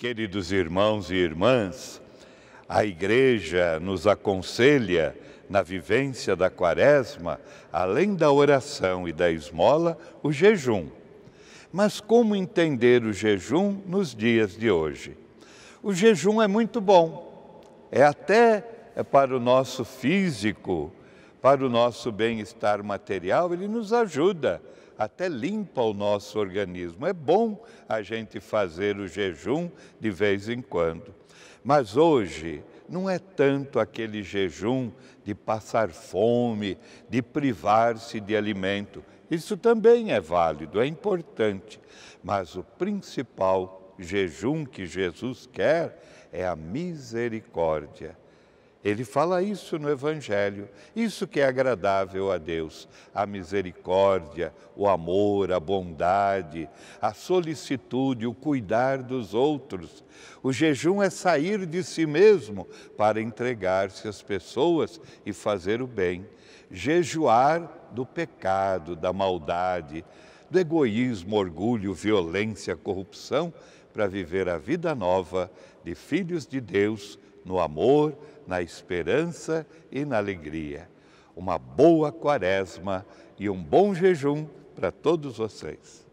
Queridos irmãos e irmãs, a Igreja nos aconselha na vivência da Quaresma, além da oração e da esmola, o jejum. Mas como entender o jejum nos dias de hoje? O jejum é muito bom, é até para o nosso físico, para o nosso bem-estar material, ele nos ajuda até limpa o nosso organismo. É bom a gente fazer o jejum de vez em quando. Mas hoje não é tanto aquele jejum de passar fome, de privar-se de alimento. Isso também é válido, é importante. Mas o principal jejum que Jesus quer é a misericórdia ele fala isso no Evangelho, isso que é agradável a Deus, a misericórdia, o amor, a bondade, a solicitude, o cuidar dos outros. O jejum é sair de si mesmo para entregar-se às pessoas e fazer o bem. Jejuar do pecado, da maldade, do egoísmo, orgulho, violência, corrupção, para viver a vida nova de filhos de Deus no amor, na esperança e na alegria. Uma boa quaresma e um bom jejum para todos vocês.